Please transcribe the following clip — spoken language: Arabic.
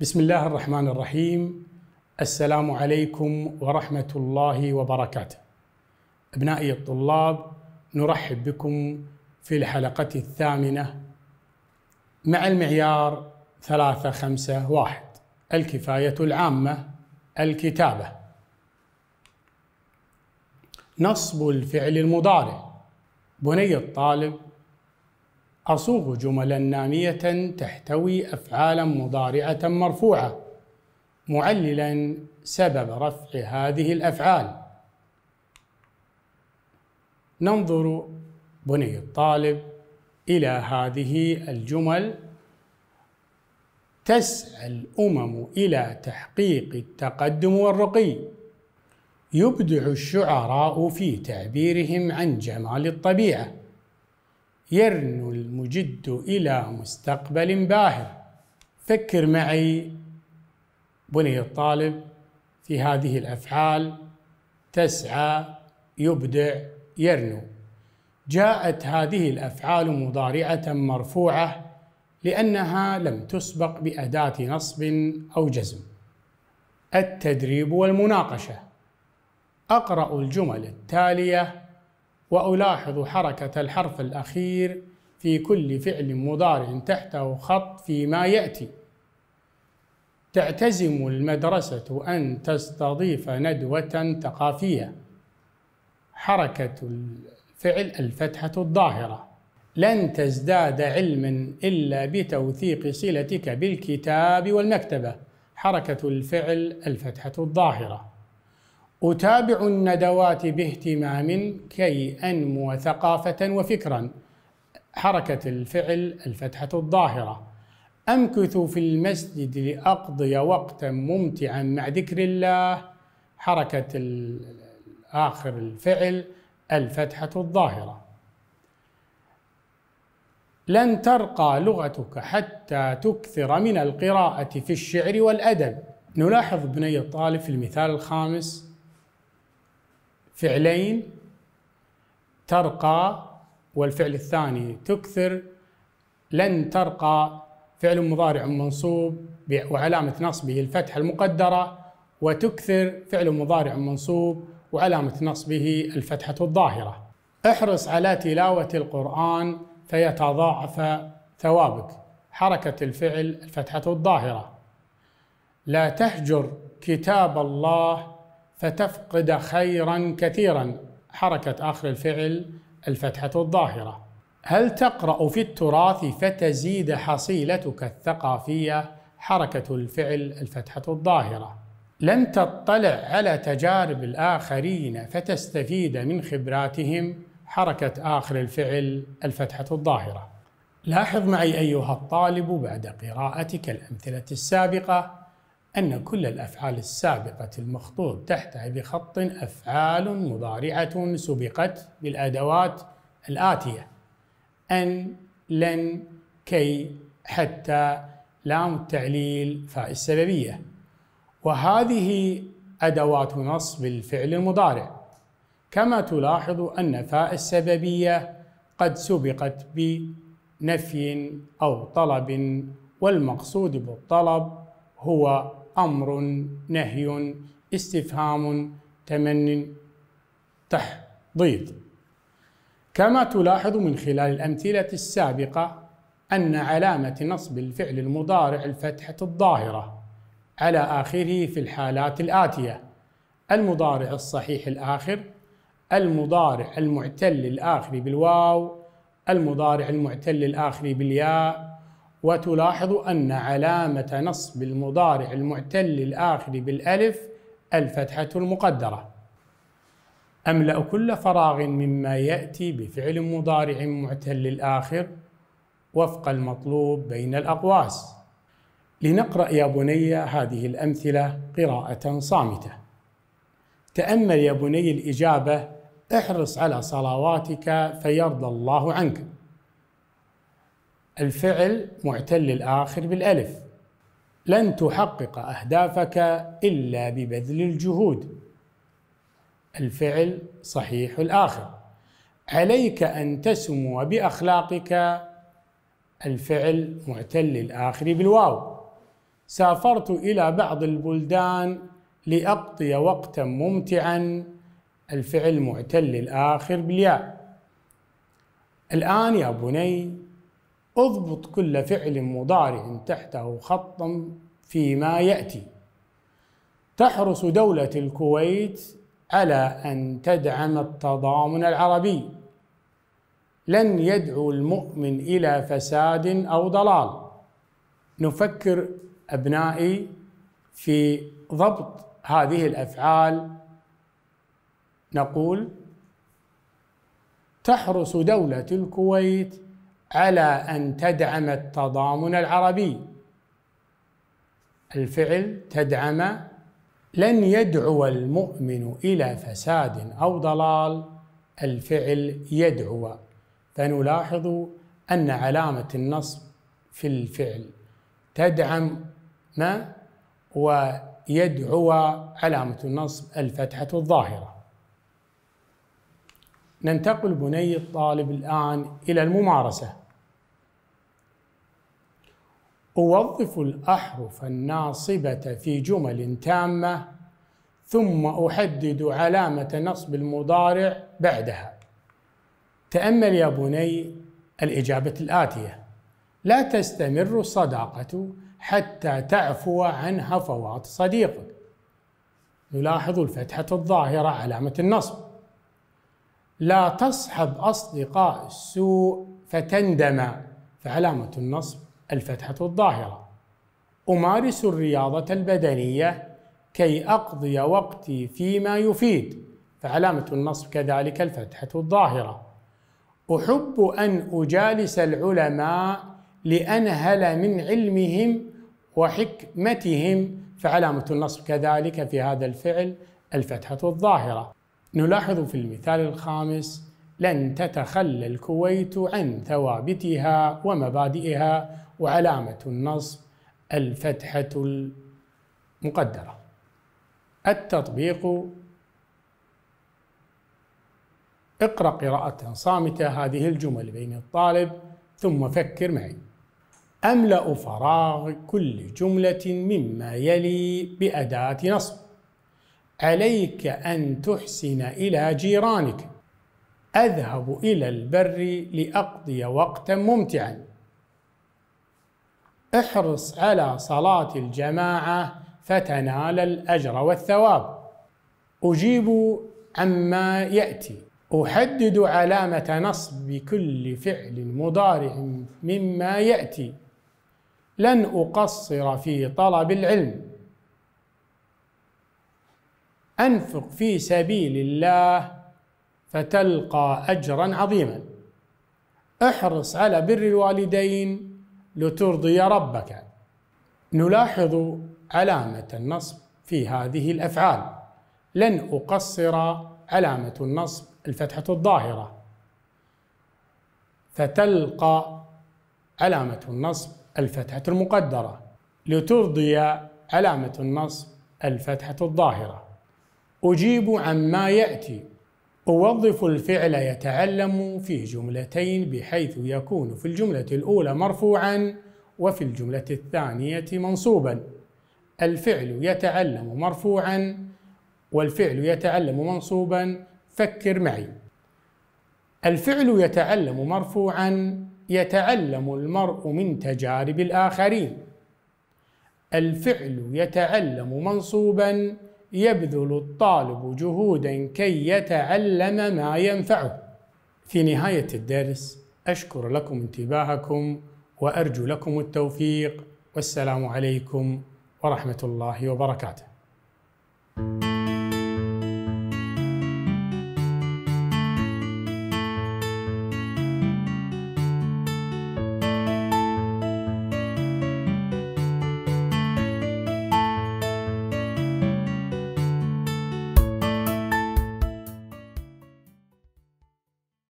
بسم الله الرحمن الرحيم السلام عليكم ورحمه الله وبركاته. ابنائي الطلاب نرحب بكم في الحلقه الثامنه مع المعيار ثلاثة خمسة واحد الكفاية العامة الكتابة نصب الفعل المضارع بني الطالب أصوغ جملا نامية تحتوي أفعالا مضارعة مرفوعة معللا سبب رفع هذه الأفعال ننظر بني الطالب إلى هذه الجمل تسعى الأمم إلى تحقيق التقدم والرقي يبدع الشعراء في تعبيرهم عن جمال الطبيعه يرنو المجد إلى مستقبل باهر فكر معي بني الطالب في هذه الأفعال تسعى يبدع يرنو جاءت هذه الأفعال مضارعة مرفوعة لأنها لم تسبق بأداة نصب أو جزم التدريب والمناقشة أقرأ الجمل التالية وألاحظ حركة الحرف الأخير في كل فعل مضارع تحته خط فيما يأتي تعتزم المدرسة أن تستضيف ندوة ثقافية حركة الفعل الفتحة الظاهرة لن تزداد علما إلا بتوثيق صلتك بالكتاب والمكتبة حركة الفعل الفتحة الظاهرة أتابع الندوات باهتمام كي أنمو ثقافة وفكرا حركة الفعل الفتحة الظاهرة أمكث في المسجد لأقضي وقتا ممتعا مع ذكر الله حركة آخر الفعل الفتحة الظاهرة لن ترقى لغتك حتى تكثر من القراءة في الشعر والأدب نلاحظ بني الطالب في المثال الخامس فعلين ترقى والفعل الثاني تكثر لن ترقى فعل مضارع منصوب وعلامة نصبه الفتحة المقدرة وتكثر فعل مضارع منصوب وعلامة نصبه الفتحة الظاهرة احرص على تلاوة القرآن فيتضاعف ثوابك حركة الفعل الفتحة الظاهرة لا تهجر كتاب الله فتفقد خيرا كثيرا حركة آخر الفعل الفتحة الظاهرة هل تقرأ في التراث فتزيد حصيلتك الثقافية حركة الفعل الفتحة الظاهرة لن تطلع على تجارب الآخرين فتستفيد من خبراتهم حركة آخر الفعل الفتحة الظاهرة لاحظ معي أيها الطالب بعد قراءتك الأمثلة السابقة أن كل الأفعال السابقة المخطوط تحتها بخط أفعال مضارعة سبقت بالأدوات الآتية أن لن كي حتى لام التعليل فاء السببية وهذه أدوات نصب الفعل المضارع كما تلاحظ أن فاء السببية قد سبقت بنفي أو طلب والمقصود بالطلب هو أمر نهي استفهام تمن تحضيض كما تلاحظ من خلال الأمثلة السابقة أن علامة نصب الفعل المضارع الفتحة الظاهرة على آخره في الحالات الآتية المضارع الصحيح الآخر المضارع المعتل الآخر بالواو المضارع المعتل الآخر بالياء وتلاحظ أن علامة نصب المضارع المعتل الآخر بالألف الفتحة المقدرة أملأ كل فراغ مما يأتي بفعل مضارع معتل الآخر وفق المطلوب بين الأقواس لنقرأ يا بني هذه الأمثلة قراءة صامتة تأمل يا بني الإجابة احرص على صلواتك فيرضى الله عنك الفعل معتل الآخر بالألف لن تحقق أهدافك إلا ببذل الجهود الفعل صحيح الآخر عليك أن تسمو بأخلاقك الفعل معتل الآخر بالواو سافرت إلى بعض البلدان لأقضي وقتا ممتعا الفعل معتل الآخر بالياء الآن يا بني اضبط كل فعل مضارع تحته خطا فيما ياتي تحرص دوله الكويت على ان تدعم التضامن العربي لن يدعو المؤمن الى فساد او ضلال نفكر ابنائي في ضبط هذه الافعال نقول تحرص دوله الكويت على أن تدعم التضامن العربي الفعل تدعم لن يدعو المؤمن إلى فساد أو ضلال الفعل يدعو فنلاحظ أن علامة النصب في الفعل تدعم ما ويدعو علامة النصب الفتحة الظاهرة ننتقل بني الطالب الآن إلى الممارسة أوظف الأحرف الناصبة في جمل تامة ثم أحدد علامة نصب المضارع بعدها تأمل يا بني الإجابة الآتية لا تستمر الصداقة حتى تعفو عن هفوات صديقك نلاحظ الفتحة الظاهرة علامة النصب لا تصحب أصدقاء السوء فتندم فعلامة النصب الفتحة الظاهرة أمارس الرياضة البدنية كي أقضي وقتي فيما يفيد فعلامة النصب كذلك الفتحة الظاهرة أحب أن أجالس العلماء لأنهل من علمهم وحكمتهم فعلامة النصب كذلك في هذا الفعل الفتحة الظاهرة نلاحظ في المثال الخامس لن تتخلى الكويت عن ثوابتها ومبادئها وعلامة النصب الفتحة المقدرة التطبيق اقرأ قراءة صامتة هذه الجمل بين الطالب ثم فكر معي أملأ فراغ كل جملة مما يلي بأداة نصب عليك أن تحسن إلى جيرانك أذهب إلى البر لأقضي وقتا ممتعا احرص على صلاة الجماعة فتنال الأجر والثواب أجيب عما يأتي أحدد علامة نصب بكل فعل مضارع مما يأتي لن أقصر في طلب العلم أنفق في سبيل الله فتلقى أجرا عظيما احرص على بر الوالدين لترضي ربك نلاحظ علامة النصب في هذه الأفعال لن أقصر علامة النصب الفتحة الظاهرة فتلقى علامة النصب الفتحة المقدرة لترضي علامة النصب الفتحة الظاهرة أجيب عما يأتي أوظف الفعل يتعلم في جملتين بحيث يكون في الجملة الأولى مرفوعا وفي الجملة الثانية منصوبا الفعل يتعلم مرفوعا والفعل يتعلم منصوبا فكر معي الفعل يتعلم مرفوعا يتعلم المرء من تجارب الآخرين الفعل يتعلم منصوبا يبذل الطالب جهودا كي يتعلم ما ينفعه في نهاية الدرس أشكر لكم انتباهكم وأرجو لكم التوفيق والسلام عليكم ورحمة الله وبركاته